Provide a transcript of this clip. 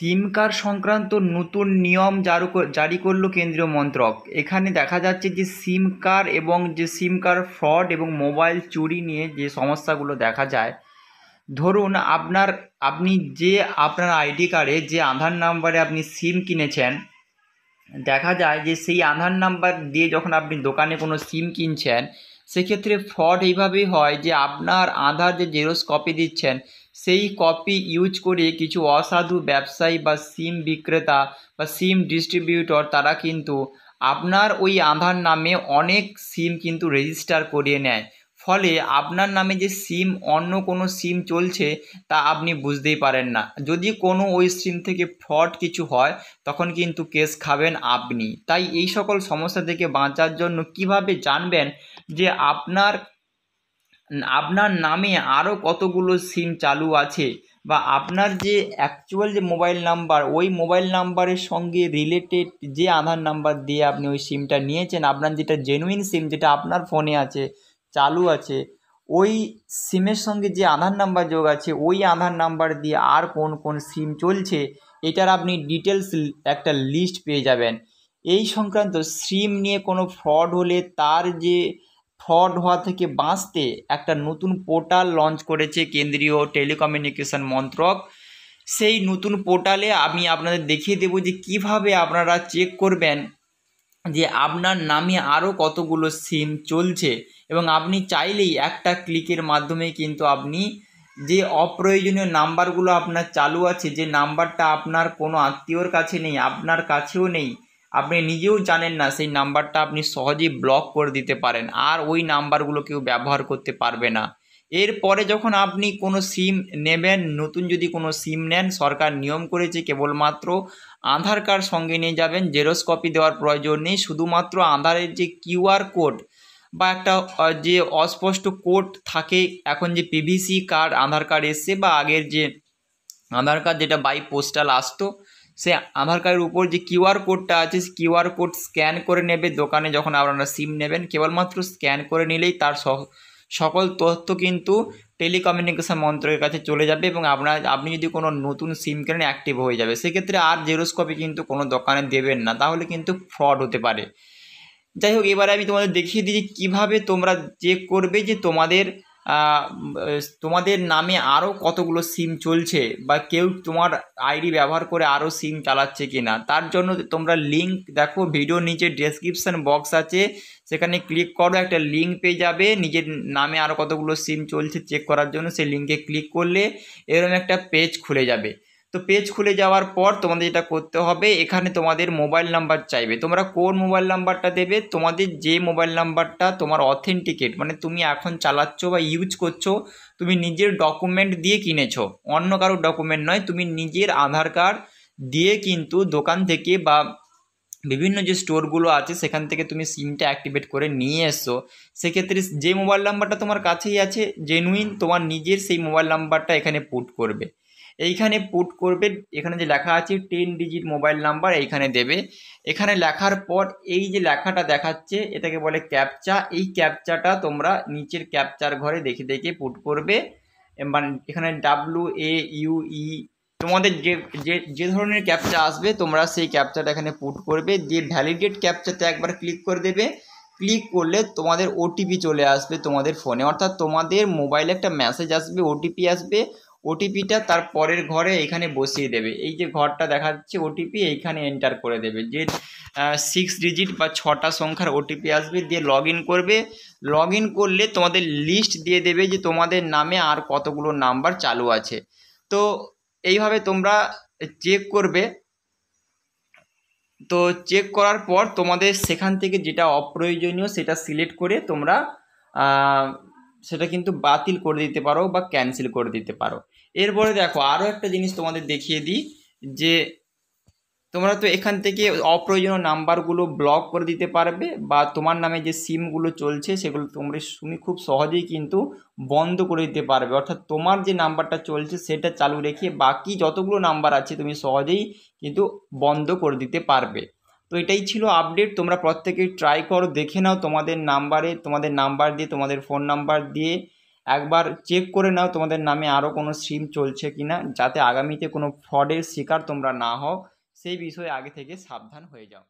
সিম card সংক্রান্ত নতুন নিয়ম জারু জারি করলো কেন্দ্রীয় মন্ত্রক এখানে দেখা যাচ্ছে যে সিম কার্ড এবং যে সিম কার্ড ফ্রড এবং মোবাইল চুরি নিয়ে যে সমস্যাগুলো দেখা যায় ধরুন আপনার আপনি যে আপনার আইডি কার্ডে যে আধার নাম্বারে আপনি সিম কিনেছেন দেখা যায় যে সেই আধার নাম্বার দিয়ে যখন আপনি দোকানে কোনো সিম কিনছেন সেক্ষেত্রে ফ্রড এইভাবেই হয় যে আপনার আধার যে জেরক্স কপি দিচ্ছেন সেই কপি ইউজ করে কিছু অসাধু ব্যবসায়ী বা সিম বিক্রেতা বা সিম ডিস্ট্রিবিউটর তারা কিন্তু আপনার ওই আধার নামে অনেক সিম কিন্তু রেজিস্টার করিয়ে নেয় ফলে আপনার নামে যে সিম অন্য কোনো সিম চলছে তা আপনি বুঝতেই পারেন না যদি কোনো ওই সিম থেকে ফ্রড কিছু হয় তখন কিন্তু কেস খাবেন আপনি তাই এই সকল সমস্যা থেকে বাঁচার জন্য কিভাবে জানবেন যে আপনার আপনার নামে আরও কতগুলো সিম চালু আছে বা আপনার যে অ্যাকচুয়াল যে মোবাইল নাম্বার ওই মোবাইল নাম্বারের সঙ্গে রিলেটেড যে আধার নাম্বার দিয়ে আপনি ওই সিমটা নিয়েছেন আপনার যেটা জেনুইন সিম যেটা আপনার ফোনে আছে চালু আছে ওই সিমের সঙ্গে যে আধার নাম্বার যোগ আছে ওই আধার নাম্বার দিয়ে আর কোন কোন সিম চলছে এটার আপনি ডিটেলস একটা লিস্ট পেয়ে যাবেন এই সংক্রান্ত সিম নিয়ে কোনো ফ্রড হলে তার যে ফ্রড হওয়া থেকে বাঁচতে একটা নতুন পোর্টাল লঞ্চ করেছে কেন্দ্রীয় টেলিকমিউনিকেশন মন্ত্রক সেই নতুন পোর্টালে আমি আপনাদের দেখিয়ে দেব যে কিভাবে আপনারা চেক করবেন যে আপনার নামে আরও কতগুলো সিম চলছে এবং আপনি চাইলেই একটা ক্লিকের মাধ্যমে কিন্তু আপনি যে অপ্রয়োজনীয় নাম্বারগুলো আপনার চালু আছে যে নাম্বারটা আপনার কোনো আত্মীয়র কাছে নেই আপনার কাছেও নেই আপনি নিজেও জানেন না সেই নাম্বারটা আপনি সহজেই ব্লক করে দিতে পারেন আর ওই নাম্বারগুলো কেউ ব্যবহার করতে পারবে না এরপরে যখন আপনি কোনো সিম নেবেন নতুন যদি কোনো সিম নেন সরকার নিয়ম করেছে কেবলমাত্র আধার কার্ড সঙ্গে নিয়ে যাবেন জেরক্স কপি দেওয়ার প্রয়োজন নেই শুধুমাত্র আধারের যে কিউআর কোড বা একটা যে অস্পষ্ট কোড থাকে এখন যে পিভিসি কার্ড আধার কার্ড এসছে বা আগের যে আধার কার্ড যেটা বাই পোস্টাল আসতো সে আধার কার্ডের উপর যে কিউআর কোডটা আছে কিউআর কোড স্ক্যান করে নেবে দোকানে যখন আপনারা সিম নেবেন কেবলমাত্র স্ক্যান করে নিলেই তার সকল তথ্য কিন্তু টেলিকমিউনিকেশন মন্ত্রকের কাছে চলে যাবে এবং আপনার আপনি যদি কোনো নতুন সিম কেন অ্যাক্টিভ হয়ে যাবে সেক্ষেত্রে আর জেরোস কপি কিন্তু কোনো দোকানে দেবেন না তাহলে কিন্তু ফ্রড হতে পারে যাই হোক এবারে আমি তোমাদের দেখিয়ে দিই যে কীভাবে তোমরা চেক করবে যে তোমাদের তোমাদের নামে আরও কতগুলো সিম চলছে বা কেউ তোমার আইডি ব্যবহার করে আরও সিম চালাচ্ছে কি না তার জন্য তোমরা লিঙ্ক দেখো ভিডিও নিচে ডেসক্রিপশান বক্স আছে সেখানে ক্লিক করো একটা লিঙ্ক পেয়ে যাবে নিজের নামে আরও কতগুলো সিম চলছে চেক করার জন্য সেই লিঙ্কে ক্লিক করলে এরকম একটা পেজ খুলে যাবে তো পেজ খুলে যাওয়ার পর তোমাদের যেটা করতে হবে এখানে তোমাদের মোবাইল নাম্বার চাইবে তোমরা কোন মোবাইল নাম্বারটা দেবে তোমাদের যে মোবাইল নাম্বারটা তোমার অথেন্টিকেট মানে তুমি এখন চালাচ্ছ বা ইউজ করছো তুমি নিজের ডকুমেন্ট দিয়ে কিনেছো অন্য কারোর ডকুমেন্ট নয় তুমি নিজের আধার কার্ড দিয়ে কিন্তু দোকান থেকে বা বিভিন্ন যে স্টোরগুলো আছে সেখান থেকে তুমি সিমটা অ্যাক্টিভেট করে নিয়ে এসছো সেক্ষেত্রে যে মোবাইল নাম্বারটা তোমার কাছেই আছে জেনুইন তোমার নিজের সেই মোবাইল নাম্বারটা এখানে পুট করবে এইখানে পুট করবে এখানে যে লেখা আছে টেন ডিজিট মোবাইল নাম্বার এইখানে দেবে এখানে লেখার পর এই যে লেখাটা দেখাচ্ছে এটাকে বলে ক্যাপচা এই ক্যাপচাটা তোমরা নিচের ক্যাপচার ঘরে দেখে দেখে পুট করবে মানে এখানে ডাব্লু এ ইউ ই তোমাদের যে যে যে ধরনের ক্যাপচা আসবে তোমরা সেই ক্যাপচাটা এখানে পুট করবে দিয়ে ভ্যালিডেট ক্যাপচাতে একবার ক্লিক করে দেবে ক্লিক করলে তোমাদের ওটিপি চলে আসবে তোমাদের ফোনে অর্থাৎ তোমাদের মোবাইলে একটা মেসেজ আসবে ওটিপি আসবে ওটিপিটা তার পরের ঘরে এইখানে বসিয়ে দেবে এই যে ঘরটা দেখাচ্ছে ওটিপি এইখানে এন্টার করে দেবে যে সিক্স ডিজিট বা ছটা সংখ্যার ওটিপি আসবে দিয়ে লগ করবে লগ করলে তোমাদের লিস্ট দিয়ে দেবে যে তোমাদের নামে আর কতগুলো নাম্বার চালু আছে তো এইভাবে তোমরা চেক করবে তো চেক করার পর তোমাদের সেখান থেকে যেটা অপ্রয়োজনীয় সেটা সিলেক্ট করে তোমরা সেটা কিন্তু বাতিল করে দিতে পারো বা ক্যান্সেল করে দিতে পারো এরপরে দেখো আরও একটা জিনিস তোমাদের দেখিয়ে দিই যে তোমরা তো এখান থেকে অপ্রয়োজনীয় নাম্বারগুলো ব্লক করে দিতে পারবে বা তোমার নামে যে সিমগুলো চলছে সেগুলো তোমরা তুমি খুব সহজেই কিন্তু বন্ধ করে দিতে পারবে অর্থাৎ তোমার যে নাম্বারটা চলছে সেটা চালু রেখে বাকি যতগুলো নাম্বার আছে তুমি সহজেই কিন্তু বন্ধ করে দিতে পারবে তো এটাই ছিল আপডেট তোমরা প্রত্যেকেই ট্রাই করো দেখে নাও তোমাদের নাম্বারে তোমাদের নাম্বার দিয়ে তোমাদের ফোন নাম্বার দিয়ে একবার চেক করে নাও তোমাদের নামে আরও কোনো সিম চলছে কি না যাতে আগামীতে কোনো ফ্রডের শিকার তোমরা না হও সেই বিষয়ে আগে থেকে সাবধান হয়ে যাও